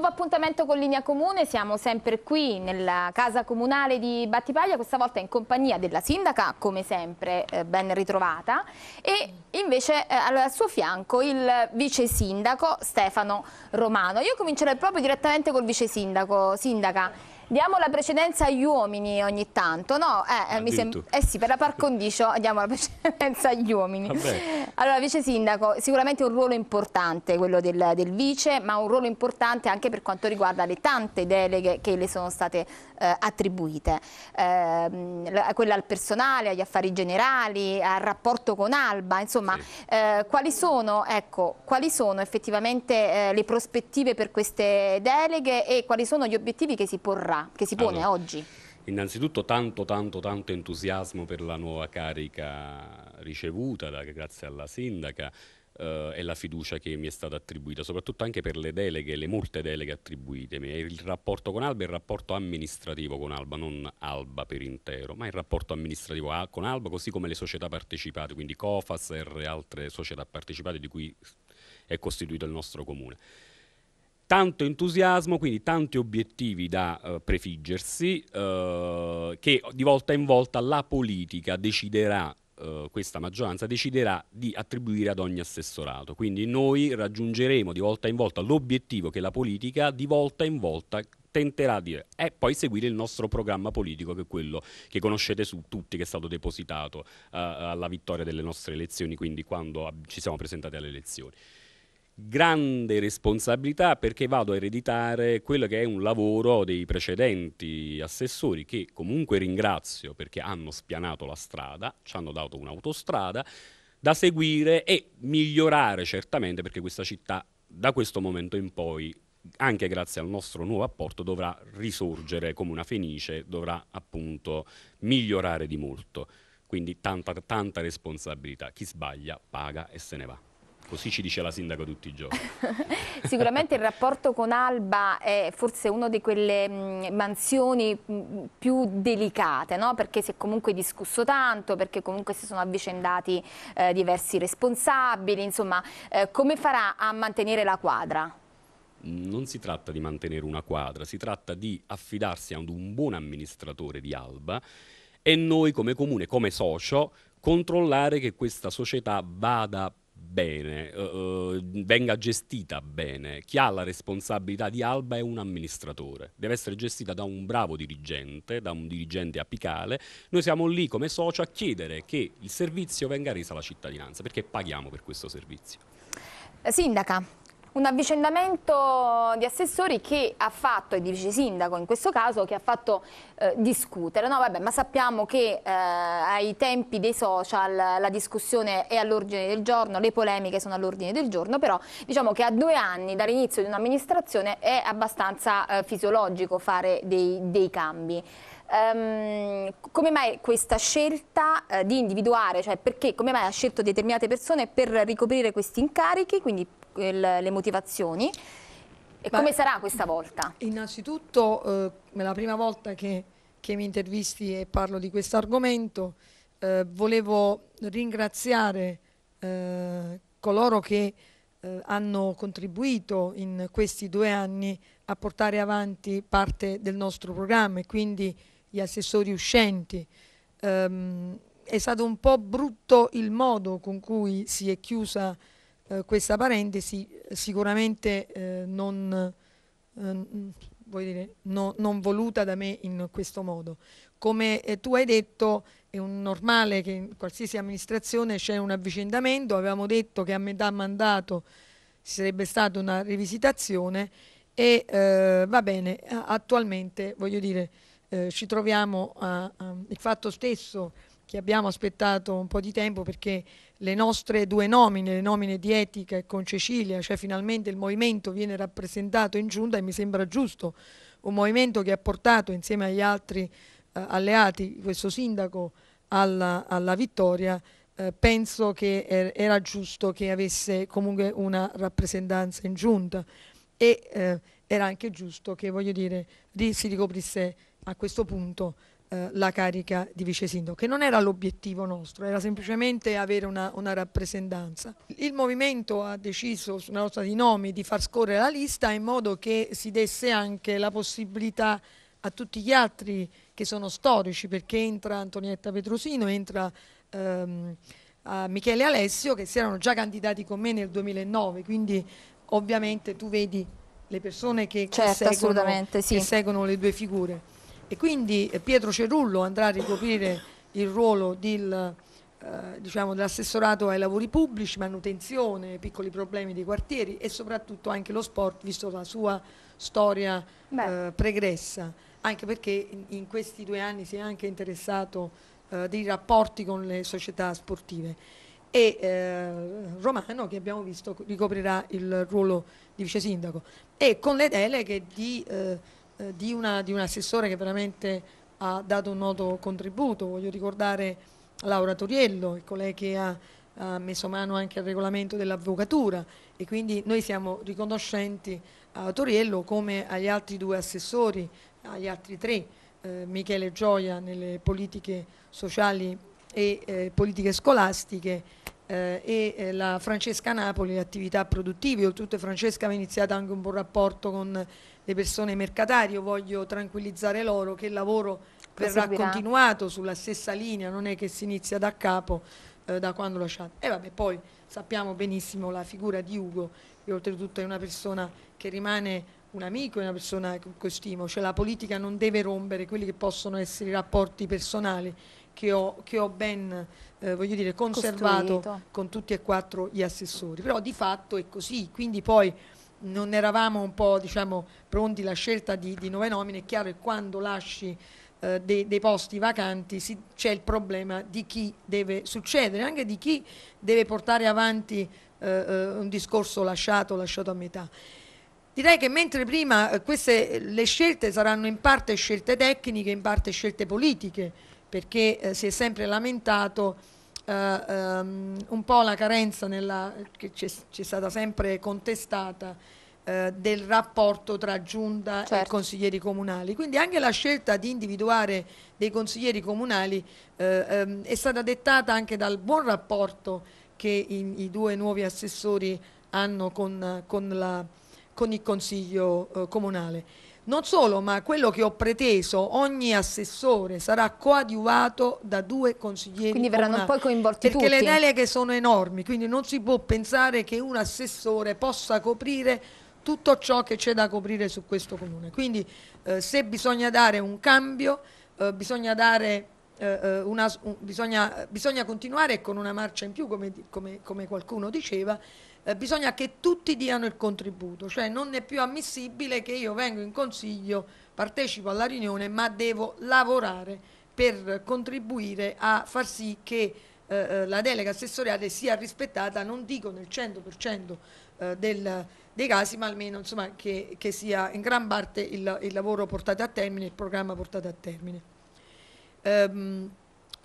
Nuovo appuntamento con Linea Comune, siamo sempre qui nella casa comunale di Battipaglia, questa volta in compagnia della sindaca, come sempre eh, ben ritrovata, e invece eh, al suo fianco il vice sindaco Stefano Romano. Io comincerei proprio direttamente col vice sindaco, sindaca diamo la precedenza agli uomini ogni tanto, no? Eh, eh, eh sì, per la par condicio diamo la precedenza agli uomini. Vabbè. Allora, vice sindaco, sicuramente un ruolo importante quello del, del, vice, ma un ruolo importante anche per quanto riguarda le tante deleghe che le sono state eh, attribuite. Ehm, la, quella al personale, agli affari generali, al rapporto con Alba, insomma, sì. Eh, quali, sono, ecco, quali, sono, effettivamente eh, le prospettive per queste deleghe e quali sono gli obiettivi che si porrà? che si pone allora, oggi? Innanzitutto tanto tanto tanto entusiasmo per la nuova carica ricevuta da, grazie alla sindaca eh, e la fiducia che mi è stata attribuita, soprattutto anche per le deleghe, le molte deleghe attribuitemi, il rapporto con Alba è il rapporto amministrativo con Alba, non Alba per intero, ma il rapporto amministrativo con Alba, così come le società partecipate, quindi Cofaser e altre società partecipate di cui è costituito il nostro comune tanto entusiasmo, quindi tanti obiettivi da eh, prefiggersi, eh, che di volta in volta la politica deciderà, eh, questa maggioranza deciderà di attribuire ad ogni assessorato. Quindi noi raggiungeremo di volta in volta l'obiettivo che la politica di volta in volta tenterà di e poi seguire il nostro programma politico che è quello che conoscete su tutti che è stato depositato eh, alla vittoria delle nostre elezioni, quindi quando ci siamo presentati alle elezioni grande responsabilità perché vado a ereditare quello che è un lavoro dei precedenti assessori che comunque ringrazio perché hanno spianato la strada, ci hanno dato un'autostrada da seguire e migliorare certamente perché questa città da questo momento in poi anche grazie al nostro nuovo apporto dovrà risorgere come una fenice, dovrà appunto migliorare di molto. Quindi tanta, tanta responsabilità. Chi sbaglia paga e se ne va. Così ci dice la sindaca tutti i giorni. Sicuramente il rapporto con Alba è forse una di quelle mansioni più delicate, no? perché si è comunque discusso tanto, perché comunque si sono avvicendati eh, diversi responsabili, insomma, eh, come farà a mantenere la quadra? non si tratta di mantenere una quadra, si tratta di affidarsi ad un buon amministratore di Alba e noi come comune, come socio, controllare che questa società vada bene, eh, eh, venga gestita bene. Chi ha la responsabilità di Alba è un amministratore, deve essere gestita da un bravo dirigente, da un dirigente apicale. Noi siamo lì come socio a chiedere che il servizio venga reso alla cittadinanza perché paghiamo per questo servizio. Sindaca, un avvicendamento di assessori che ha fatto, e di vice sindaco in questo caso, che ha fatto eh, discutere. No, vabbè, ma sappiamo che eh, ai tempi dei social la discussione è all'ordine del giorno, le polemiche sono all'ordine del giorno, però diciamo che a due anni dall'inizio di un'amministrazione è abbastanza eh, fisiologico fare dei, dei cambi. Um, come mai questa scelta uh, di individuare, cioè perché, come mai ha scelto determinate persone per ricoprire questi incarichi, quindi le motivazioni. E Beh, come sarà questa volta? Innanzitutto eh, è la prima volta che, che mi intervisti e parlo di questo argomento. Eh, volevo ringraziare eh, coloro che eh, hanno contribuito in questi due anni a portare avanti parte del nostro programma e quindi gli assessori uscenti. Um, è stato un po' brutto il modo con cui si è chiusa eh, questa parentesi eh, sicuramente eh, non, eh, dire, no, non, voluta da me in questo modo. Come eh, tu hai detto è un normale che in qualsiasi amministrazione c'è un avvicendamento, avevamo detto che a metà mandato ci sarebbe stata una rivisitazione e eh, va bene, attualmente voglio dire eh, ci troviamo a, a, il fatto stesso che abbiamo aspettato un po' di tempo perché le nostre due nomine, le nomine di Etica e con Cecilia, cioè finalmente il movimento viene rappresentato in giunta e mi sembra giusto, un movimento che ha portato insieme agli altri eh, alleati questo sindaco alla, alla vittoria, eh, penso che er era giusto che avesse comunque una rappresentanza in giunta e eh, era anche giusto che voglio dire, si ricoprisse a questo punto eh, la carica di vice sindaco, che non era l'obiettivo nostro, era semplicemente avere una, una, rappresentanza. Il movimento ha deciso sulla nostra di nomi di far scorrere la lista in modo che si desse anche la possibilità a tutti gli altri che sono storici, perché entra Antonietta Petrosino, entra... Ehm, Michele Alessio che si erano già candidati con me nel 2009, quindi ovviamente tu vedi le persone che, certo, che, seguono, sì. che seguono le due figure e quindi eh, Pietro Cerullo andrà a ricoprire il ruolo del, eh, diciamo, dell'assessorato ai lavori pubblici, manutenzione, piccoli problemi dei quartieri e soprattutto anche lo sport, visto la sua storia eh, pregressa, anche perché in, in, questi due anni si è anche interessato eh, dei rapporti con le società sportive. E eh, Romano, che abbiamo visto, ricoprirà il ruolo di vice sindaco e con le deleghe di eh, eh, di, una, di un assessore che veramente ha dato un noto contributo, voglio ricordare Laura Toriello, colei che ha, ha messo mano anche al regolamento dell'avvocatura e quindi noi siamo riconoscenti a Toriello come agli altri due assessori, agli altri tre, eh, Michele Gioia nelle politiche sociali e eh, politiche scolastiche eh, e eh, la Francesca Napoli le attività produttive, oltretutto Francesca aveva iniziato anche un buon rapporto con le persone mercatari, io voglio tranquillizzare loro che il lavoro verrà continuato sulla stessa linea, non è che si inizia da capo eh, da quando lasciate. E vabbè, poi sappiamo benissimo la figura di Ugo, che oltretutto è una persona che rimane un amico, è una persona che stimo, cioè la politica non deve rompere quelli che possono essere i rapporti personali che ho, che ho ben eh, voglio dire, conservato Costruito. con tutti e quattro gli assessori, però di fatto è così, quindi poi non eravamo un po' diciamo, pronti alla scelta di, di, nuove nomine, è chiaro che quando lasci eh, dei, dei, posti vacanti si, c'è il problema di chi deve succedere, anche di chi deve portare avanti eh, eh un discorso lasciato, lasciato a metà. Direi che mentre prima eh, queste, le scelte saranno in parte scelte tecniche, in parte scelte politiche, perché eh, si è sempre lamentato um, un po' la carenza nella, che ci è stata sempre contestata eh, del rapporto tra giunta certo. e consiglieri comunali. Quindi anche la scelta di individuare dei consiglieri comunali uh, um, è stata dettata anche dal buon rapporto che i, i due nuovi assessori hanno con, con, la, con il Consiglio comunale. Non solo, ma quello che ho preteso, ogni assessore sarà coadiuvato da due consiglieri Quindi verranno comunali, poi coinvolti perché tutti. Perché le deleghe sono enormi, quindi non si può pensare che un assessore possa coprire tutto ciò che c'è da coprire su questo comune. Quindi eh, se bisogna dare un cambio, eh, bisogna dare eh, eh, una, un, bisogna, bisogna, continuare con una marcia in più, come, come, come qualcuno diceva, eh, bisogna che tutti diano il contributo, cioè non è più ammissibile che io vengo in consiglio, partecipo alla riunione, ma devo lavorare per contribuire a far sì che eh, eh la delega assessoriale sia rispettata, non dico nel 100% eh, del, dei casi, ma almeno insomma, che, che, sia in gran parte il, il, lavoro portato a termine, il programma portato a termine. Um,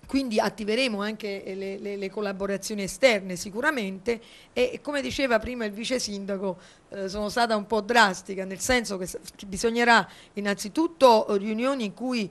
quindi attiveremo anche eh, le, le, le, collaborazioni esterne sicuramente e come diceva prima il vice sindaco eh, sono stata un po' drastica nel senso che bisognerà innanzitutto eh, riunioni in cui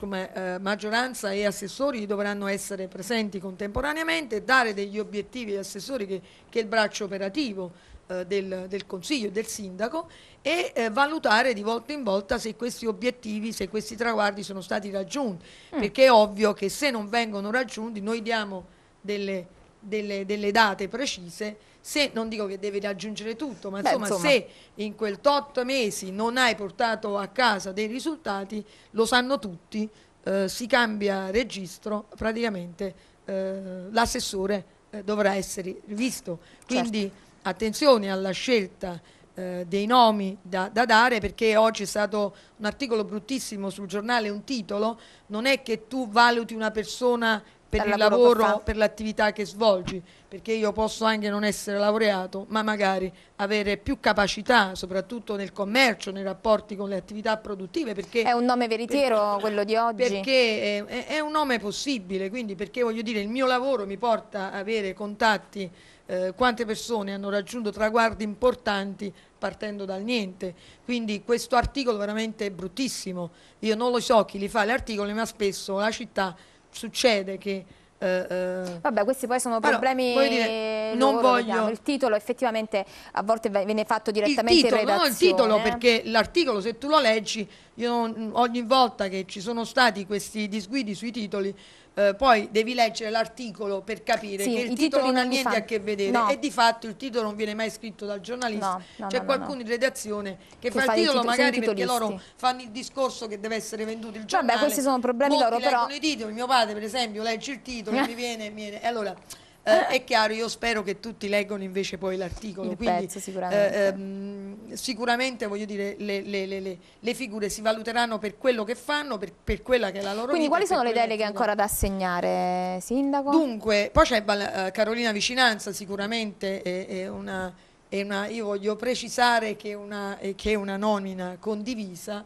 come, eh, maggioranza e assessori dovranno essere presenti contemporaneamente e dare degli obiettivi agli assessori che, che è il braccio operativo eh, del, del, Consiglio, del Sindaco e eh, valutare di volta in volta se questi obiettivi, se questi traguardi sono stati raggiunti, mm. perché è ovvio che se non vengono raggiunti noi diamo delle, delle, delle date precise, se non dico che devi raggiungere tutto, ma Beh, insomma, se in quel tot mesi non hai portato a casa dei risultati, lo sanno tutti, eh, si cambia registro praticamente eh, l'assessore eh, dovrà essere rivisto. Certo. Quindi certo. attenzione alla scelta eh, dei nomi da, da, dare perché oggi è stato un articolo bruttissimo sul giornale, un titolo, non è che tu valuti una persona per il lavoro, per l'attività che svolgi, perché io posso anche non essere laureato, ma magari avere più capacità, soprattutto nel commercio, nei rapporti con le attività produttive. è un nome veritiero perché, quello di oggi? Perché è, è, un nome possibile, quindi perché voglio dire il mio lavoro mi porta ad avere contatti, eh, quante persone hanno raggiunto traguardi importanti partendo dal niente. Quindi questo articolo veramente è bruttissimo. Io non lo so chi li fa gli articoli, ma spesso la città succede che eh, eh, Vabbè, questi poi sono problemi però, dire, non voglio... Il titolo effettivamente a volte viene fatto direttamente il titolo, in redazione. No, il titolo perché l'articolo se tu lo leggi, io ogni volta che ci sono stati questi disguidi sui titoli eh, poi devi leggere l'articolo per capire sì, che il titolo non ha niente fa... a che vedere no. e di fatto il titolo non viene mai scritto dal giornalista, no, no, c'è qualcuno in redazione che, che fa, il titolo magari perché loro fanno il discorso che deve essere venduto il giornale. Vabbè, questi sono problemi Molti loro però. Titoli, mio padre per esempio legge il titolo, mi viene, mi viene. E allora eh, eh, è chiaro, io spero che tutti leggano invece poi l'articolo. Il Quindi, pezzo, eh, sicuramente. Ehm, sicuramente voglio dire, le, le, le, le, figure si valuteranno per quello che fanno, per, per quella che è la loro Quindi vita, quali sono le deleghe ancora da assegnare, Sindaco? Dunque, poi c'è uh, Carolina Vicinanza, sicuramente è, è una, è una, io voglio precisare che, una, che è una nomina condivisa.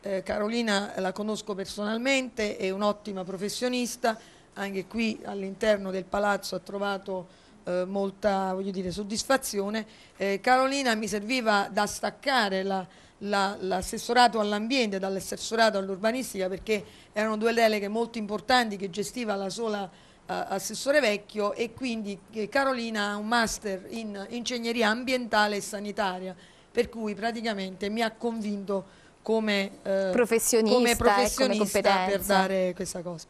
Eh, Carolina la conosco personalmente, è un'ottima professionista, anche qui all'interno del palazzo ha trovato eh, molta dire, soddisfazione. Eh, Carolina mi serviva da staccare l'assessorato la, la, all'ambiente dall'assessorato all'urbanistica perché erano due deleghe molto importanti che gestiva la sola eh, assessore vecchio e quindi eh, Carolina ha un master in ingegneria ambientale e sanitaria per cui praticamente mi ha convinto come, eh, professionista, come professionista come per dare questa cosa.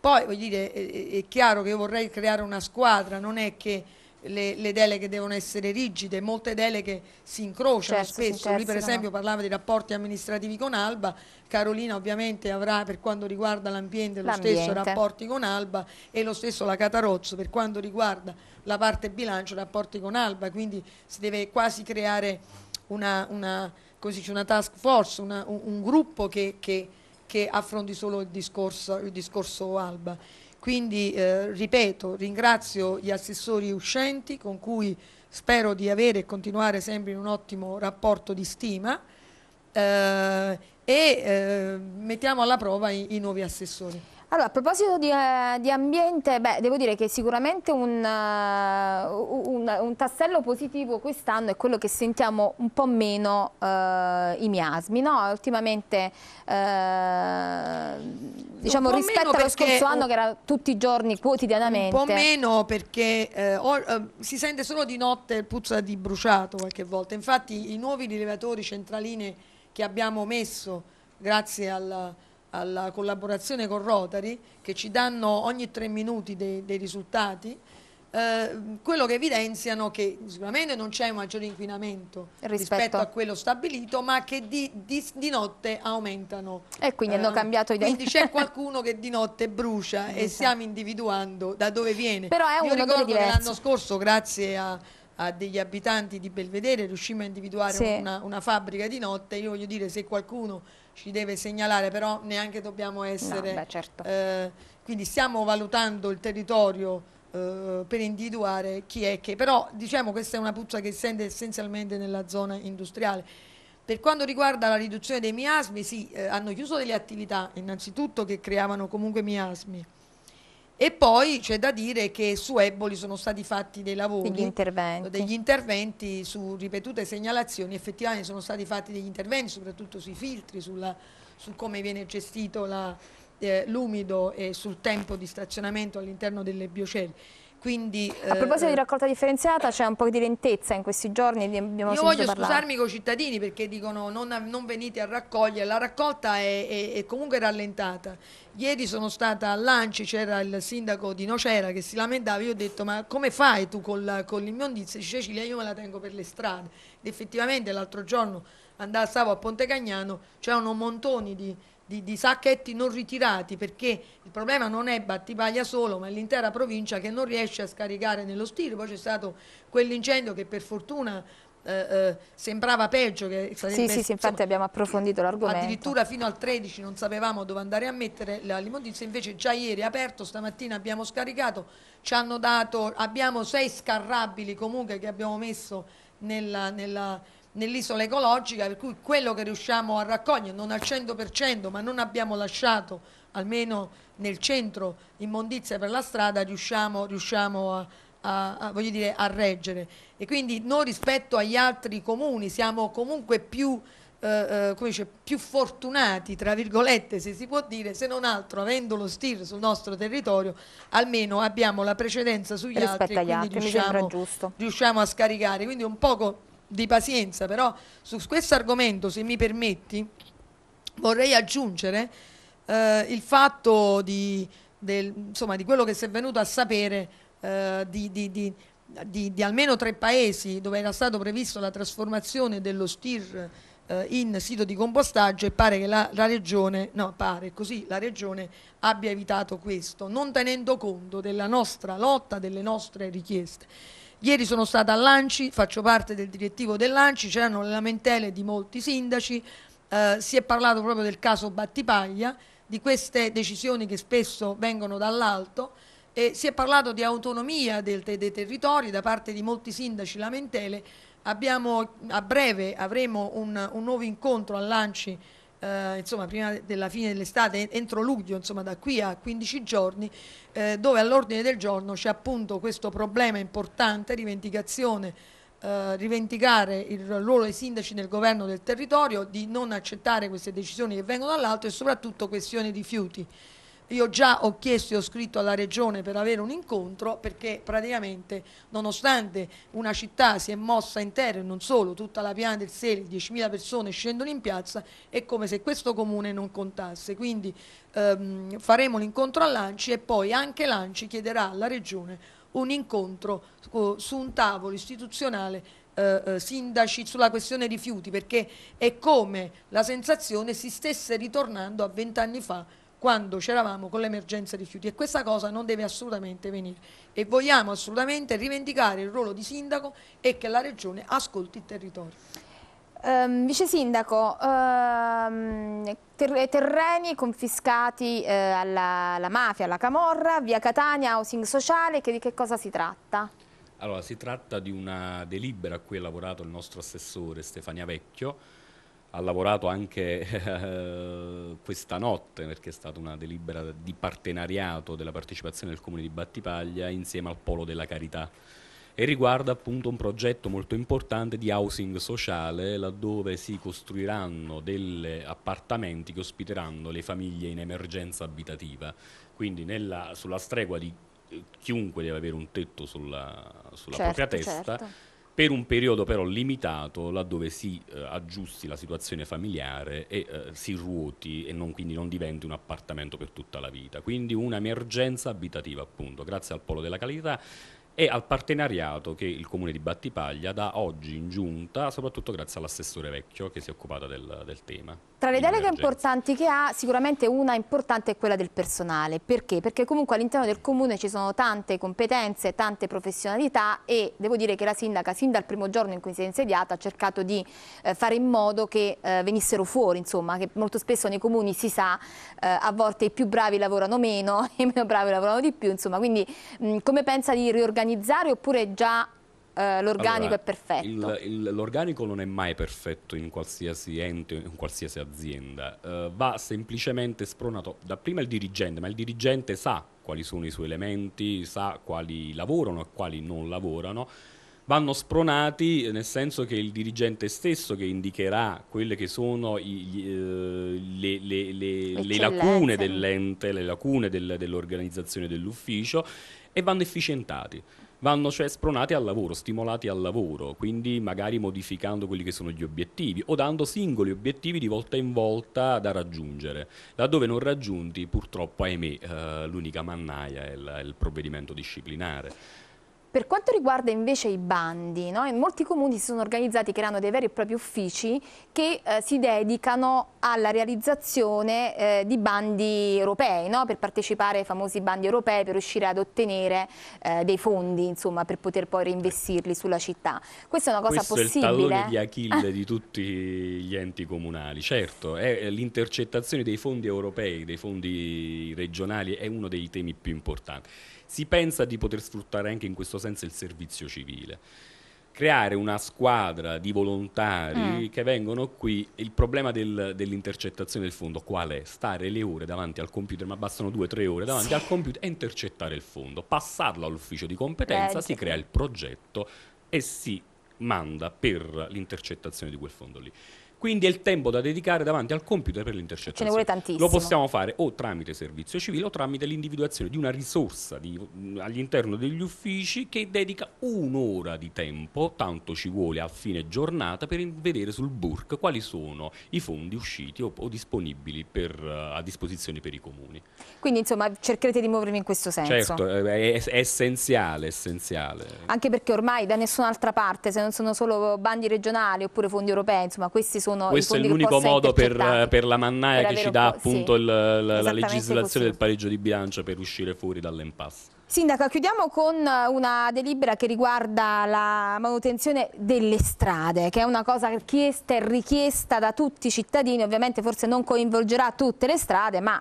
Poi voglio dire, è, è chiaro che io vorrei creare una squadra, non è che le, le, deleghe devono essere rigide, molte deleghe si incrociano certo, spesso. Lui per esempio parlava dei rapporti amministrativi con Alba, Carolina ovviamente avrà per quanto riguarda l'ambiente lo stesso rapporti con Alba e lo stesso la Catarozzo per quanto riguarda la parte bilancio rapporti con Alba, quindi si deve quasi creare una, una, così, una task force, una, un, un, gruppo che, che che affronti solo il discorso, il discorso Alba. Quindi, eh, ripeto, ringrazio gli assessori uscenti con cui spero di avere e continuare sempre in un ottimo rapporto di stima eh, e eh, mettiamo alla prova i, i nuovi assessori. Allora, a proposito di, uh, di ambiente, beh, devo dire che sicuramente un, uh, un, un tassello positivo quest'anno è quello che sentiamo un po' meno uh, i miasmi, no? Ultimamente, diciamo, rispetto allo scorso anno che era tutti i giorni, quotidianamente. Un po' meno perché or, si sente solo di notte il puzza di bruciato qualche volta. Infatti i nuovi rilevatori centraline che abbiamo messo, grazie al alla collaborazione con Rotary che ci danno ogni tre minuti dei, dei risultati eh, quello che evidenziano che sicuramente non c'è un maggiore inquinamento rispetto. rispetto. a quello stabilito ma che di, di, di notte aumentano e quindi eh, hanno cambiato idea quindi c'è qualcuno che di notte brucia e esatto. stiamo individuando da dove viene però è un io ricordo che l'anno scorso grazie a a degli abitanti di Belvedere riuscimmo a individuare sì. una, una, fabbrica di notte, io voglio dire se qualcuno ci deve segnalare, però neanche dobbiamo essere... No, beh, certo. eh, quindi stiamo valutando il territorio eh, per individuare chi è che, però diciamo questa è una puzza che si sente essenzialmente nella zona industriale. Per quanto riguarda la riduzione dei miasmi, sì, eh, hanno chiuso delle attività, innanzitutto che creavano comunque miasmi, e poi c'è da dire che su Eboli sono stati fatti dei lavori, degli interventi. degli interventi su ripetute segnalazioni, effettivamente sono stati fatti degli interventi, soprattutto sui filtri, sulla, su come viene gestito eh, l'umido eh, e sul tempo di stazionamento all'interno delle biocelle. Quindi, a proposito eh, di raccolta differenziata c'è un po' di lentezza in questi giorni abbiamo io voglio parlare. scusarmi con i cittadini perché dicono non, non venite a raccogliere la raccolta è, è, è, comunque rallentata ieri sono stata a Lanci c'era il sindaco di Nocera che si lamentava io ho detto ma come fai tu con, la, con l'immondizia di Cecilia io me la tengo per le strade ed effettivamente l'altro giorno andavo, stavo a Ponte Cagnano c'erano montoni di di, di, sacchetti non ritirati perché il problema non è Battipaglia solo ma è l'intera provincia che non riesce a scaricare nello stile. Poi c'è stato quell'incendio che per fortuna eh, eh, sembrava peggio che sarebbe, sì, sì, sì, infatti abbiamo approfondito l'argomento addirittura fino al 13 non sapevamo dove andare a mettere l'immondizia invece già ieri è aperto stamattina abbiamo scaricato ci hanno dato abbiamo sei scarrabili comunque che abbiamo messo nella, nella nell'isola ecologica, per cui quello che riusciamo a raccogliere, non al 100%, ma non abbiamo lasciato almeno nel centro immondizia per la strada, riusciamo, riusciamo a, a, a, dire, a, reggere. E quindi noi rispetto agli altri comuni siamo comunque più, eh, eh dice, più fortunati, tra virgolette, se si può dire, se non altro avendo lo STIR sul nostro territorio, almeno abbiamo la precedenza sugli rispetto altri e quindi altri, riusciamo, riusciamo a scaricare. Quindi un poco di pazienza, però su questo argomento, se mi permetti, vorrei aggiungere eh, il fatto di, del, insomma, di, quello che si è venuto a sapere eh, di, di, di, almeno tre paesi dove era stata prevista la trasformazione dello STIR eh, in sito di compostaggio e pare che la, la, regione, no, pare così, la regione abbia evitato questo, non tenendo conto della nostra lotta, delle nostre richieste. Ieri sono stata a Lanci, faccio parte del direttivo del Lanci, c'erano le lamentele di molti sindaci, eh, si è parlato proprio del caso Battipaglia, di queste decisioni che spesso vengono dall'alto e si è parlato di autonomia del, dei territori da parte di molti sindaci lamentele. Abbiamo, a breve avremo un, un nuovo incontro a Lanci eh, insomma, prima della fine dell'estate, entro luglio, insomma, da qui a 15 giorni, eh, dove all'ordine del giorno c'è appunto questo problema importante, rivendicazione, eh, rivendicare il ruolo dei sindaci nel governo del territorio, di non accettare queste decisioni che vengono dall'alto e soprattutto questione rifiuti. Io già ho chiesto e ho scritto alla regione per avere un incontro perché praticamente nonostante una città si è mossa intera e non solo, tutta la piana del Sele, 10.000 persone scendono in piazza, è come se questo comune non contasse. Quindi ehm, faremo l'incontro Lanci e poi anche l'Anci chiederà alla regione un incontro eh, su un tavolo istituzionale eh, eh, sindaci sulla questione rifiuti perché è come la sensazione si stesse ritornando a vent'anni fa quando c'eravamo con l'emergenza rifiuti e questa cosa non deve assolutamente venire e vogliamo assolutamente rivendicare il ruolo di sindaco e che la regione ascolti il territorio. Um, Vice Sindaco, um, ter terreni confiscati eh, alla, alla, mafia, alla Camorra, via Catania, housing sociale, che di che cosa si tratta? Allora, si tratta di una delibera a cui ha lavorato il nostro assessore Stefania Vecchio, ha lavorato anche eh, questa notte perché è stata una delibera di partenariato della partecipazione del comune di Battipaglia insieme al Polo della Carità e riguarda appunto un progetto molto importante di housing sociale laddove si costruiranno degli appartamenti che ospiteranno le famiglie in emergenza abitativa, quindi nella, sulla stregua di eh, chiunque deve avere un tetto sulla, sulla certo, propria testa. Certo per un periodo però limitato laddove si eh, aggiusti la situazione familiare e eh, si ruoti e non, quindi non diventi un appartamento per tutta la vita. Quindi un'emergenza abitativa appunto, grazie al polo della qualità e al partenariato che il comune di Battipaglia dà oggi in giunta, soprattutto grazie all'assessore Vecchio che si è occupata del, del tema. Tra le deleghe importanti che ha, sicuramente una importante è quella del personale. Perché? Perché comunque all'interno del comune ci sono tante competenze, tante professionalità e devo dire che la sindaca, sin dal primo giorno in cui si è insediata, ha cercato di eh, fare in modo che eh, venissero fuori, insomma, che molto spesso nei comuni si sa, eh, a volte i più bravi lavorano meno, i meno bravi lavorano di più, insomma. Quindi mh, come pensa di riorganizzare riorganizzare oppure già eh, l'organico allora, è perfetto? l'organico non è mai perfetto in qualsiasi ente, in qualsiasi azienda, uh, va semplicemente spronato da prima il dirigente, ma il dirigente sa quali sono i suoi elementi, sa quali lavorano e quali non lavorano vanno spronati nel senso che il dirigente stesso che indicherà quelle che sono i, eh, le, le, le, le, lacune dell'ente, le lacune del, dell'organizzazione dell'ufficio e vanno efficientati vanno cioè spronati al lavoro, stimolati al lavoro, quindi magari modificando quelli che sono gli obiettivi o dando singoli obiettivi di volta in volta da raggiungere. Laddove non raggiunti, purtroppo, ahimè, eh, l'unica mannaia è il, è il provvedimento disciplinare. Per quanto riguarda invece i bandi, no? in molti comuni si sono organizzati creando dei veri e propri uffici che eh, si dedicano alla realizzazione eh, di bandi europei, no? per partecipare ai famosi bandi europei, per riuscire ad ottenere eh, dei fondi, insomma, per poter poi reinvestirli sulla città. Questa è una cosa Questo possibile. Questo è il tallone di Achille di tutti gli enti comunali, certo, l'intercettazione dei fondi europei, dei fondi regionali è uno dei temi più importanti. Si pensa di poter sfruttare anche in questo senso il servizio civile. Creare una squadra di volontari mm. che vengono qui, il problema del, dell'intercettazione del fondo qual è? Stare le ore davanti al computer, ma bastano due o tre ore davanti sì. al computer e intercettare il fondo, passarlo all'ufficio di competenza, Legge. si crea il progetto e si manda per l'intercettazione di quel fondo lì. Quindi è il tempo da dedicare davanti al computer per l'intercettazione. Ce ne vuole tantissimo. Lo possiamo fare o tramite servizio civile o tramite l'individuazione di una risorsa di, mm, all'interno degli uffici che dedica un'ora di tempo, tanto ci vuole a fine giornata, per vedere sul BURC quali sono i fondi usciti o, o disponibili per, uh, a disposizione per i comuni. Quindi insomma cercherete di muovervi in questo senso? Certo, eh, è, è essenziale, essenziale. Anche perché ormai da nessun'altra parte, se non sono solo bandi regionali oppure fondi europei, insomma questi sono sono questo è l'unico modo per, per, la mannaia per che ci dà appunto sì. il, la, la, legislazione così. del pareggio di bilancio per uscire fuori dall'impasse. Sindaco, chiudiamo con una delibera che riguarda la manutenzione delle strade, che è una cosa chiesta e richiesta da tutti i cittadini, ovviamente forse non coinvolgerà tutte le strade, ma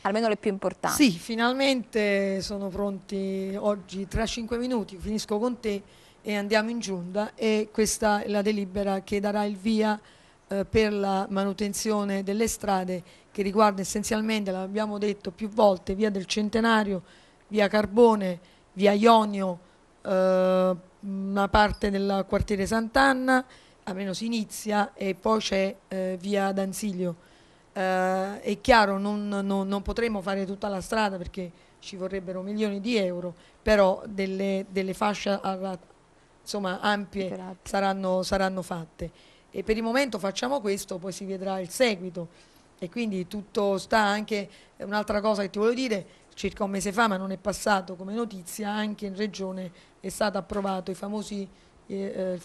almeno le più importanti. Sì, finalmente sono pronti oggi, tra cinque minuti finisco con te e andiamo in giunta e questa è la delibera che darà il via eh, per la manutenzione delle strade che riguarda essenzialmente, l'abbiamo detto più volte, via del Centenario, via Carbone, via Ionio, eh, una parte del quartiere Sant'Anna, almeno si inizia e poi c'è eh, via D'Anziglio. Eh, è chiaro, non, non, non, potremo fare tutta la strada perché ci vorrebbero milioni di euro, però delle, delle fasce insomma, ampie saranno, saranno fatte e per il momento facciamo questo, poi si vedrà il seguito e quindi tutto sta anche, un'altra cosa che ti voglio dire, circa un mese fa ma non è passato come notizia, anche in Regione è stato approvato i famosi eh, eh,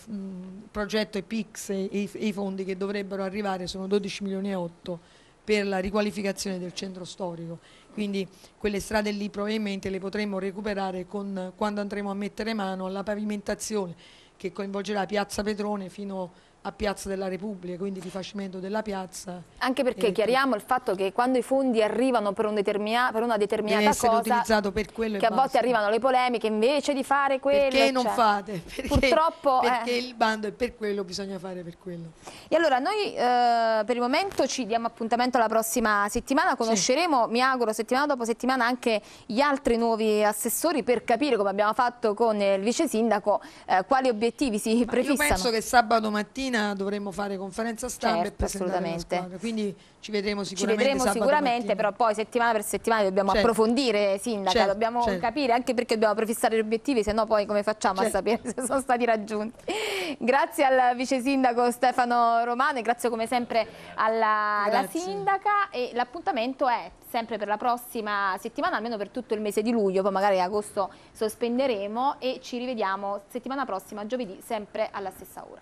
progetto EPIX e, e, i fondi che dovrebbero arrivare sono 12 milioni e 8 per la riqualificazione del centro storico. Quindi quelle strade lì probabilmente le potremmo recuperare con, quando andremo a mettere mano alla pavimentazione che coinvolgerà Piazza Petrone fino a a Piazza della Repubblica, quindi rifacimento della piazza. Anche perché chiariamo il fatto che quando i fondi arrivano per, un determina, per una determinata cosa, utilizzato per quello che a volte arrivano le polemiche, invece di fare quello... Perché cioè, non fate? Perché, purtroppo... Eh. Perché eh. il bando è per quello, bisogna fare per quello. E allora noi eh, per il momento ci diamo appuntamento alla prossima settimana, conosceremo, sì. mi auguro, settimana dopo settimana anche gli altri nuovi assessori per capire, come abbiamo fatto con il vice sindaco, eh, quali obiettivi si prefissano. Io penso che sabato mattina mattina dovremmo fare conferenza stampa certo, e presentare quindi ci vedremo sicuramente ci vedremo sicuramente però poi settimana per settimana dobbiamo certo. approfondire sindaca, certo, dobbiamo certo. capire anche perché dobbiamo prefissare gli obiettivi se no poi come facciamo a certo. sapere se sono stati raggiunti grazie al vice sindaco Stefano Romano e grazie come sempre alla, alla sindaca e l'appuntamento è sempre per la prossima settimana, almeno per tutto il mese di luglio, poi magari agosto sospenderemo e ci rivediamo settimana prossima, giovedì, sempre alla stessa ora.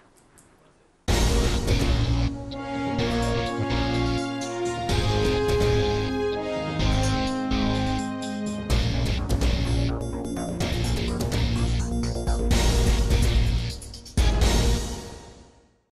Música